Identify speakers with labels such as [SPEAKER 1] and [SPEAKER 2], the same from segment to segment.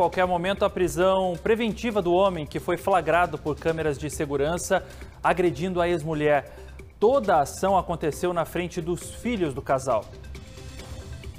[SPEAKER 1] qualquer momento, a prisão preventiva do homem que foi flagrado por câmeras de segurança agredindo a ex-mulher. Toda a ação aconteceu na frente dos filhos do casal.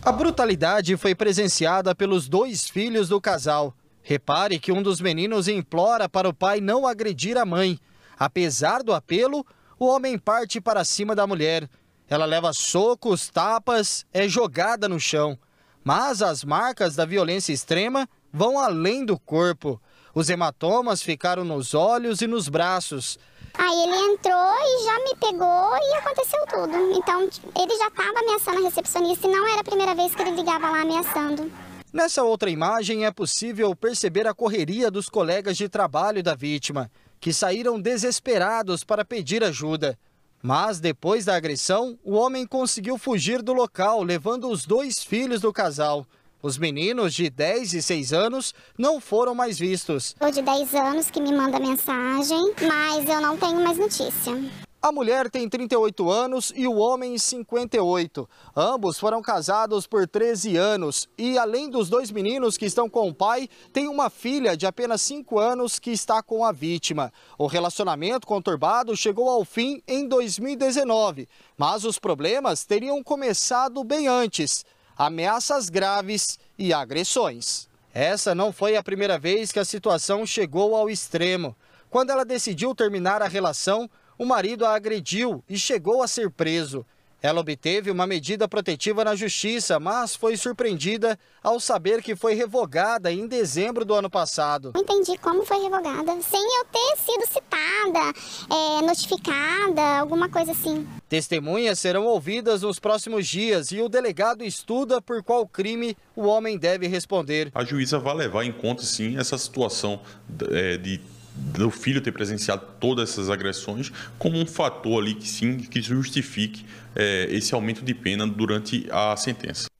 [SPEAKER 1] A brutalidade foi presenciada pelos dois filhos do casal. Repare que um dos meninos implora para o pai não agredir a mãe. Apesar do apelo, o homem parte para cima da mulher. Ela leva socos, tapas, é jogada no chão mas as marcas da violência extrema vão além do corpo. Os hematomas ficaram nos olhos e nos braços.
[SPEAKER 2] Aí ele entrou e já me pegou e aconteceu tudo. Então ele já estava ameaçando a recepcionista e não era a primeira vez que ele ligava lá ameaçando.
[SPEAKER 1] Nessa outra imagem é possível perceber a correria dos colegas de trabalho da vítima, que saíram desesperados para pedir ajuda. Mas depois da agressão, o homem conseguiu fugir do local, levando os dois filhos do casal. Os meninos de 10 e 6 anos não foram mais vistos. Sou
[SPEAKER 2] de 10 anos que me manda mensagem, mas eu não
[SPEAKER 1] tenho mais notícia. A mulher tem 38 anos e o homem 58. Ambos foram casados por 13 anos e, além dos dois meninos que estão com o pai, tem uma filha de apenas 5 anos que está com a vítima. O relacionamento conturbado chegou ao fim em 2019, mas os problemas teriam começado bem antes ameaças graves e agressões. Essa não foi a primeira vez que a situação chegou ao extremo. Quando ela decidiu terminar a relação, o marido a agrediu e chegou a ser preso. Ela obteve uma medida protetiva na justiça, mas foi surpreendida ao saber que foi revogada em dezembro do ano passado.
[SPEAKER 2] Não entendi como foi revogada, sem eu ter sido citada, é, notificada, alguma coisa assim.
[SPEAKER 1] Testemunhas serão ouvidas nos próximos dias e o delegado estuda por qual crime o homem deve responder. A juíza vai levar em conta, sim, essa situação é, de do filho ter presenciado todas essas agressões como um fator ali que sim que justifique é, esse aumento de pena durante a sentença.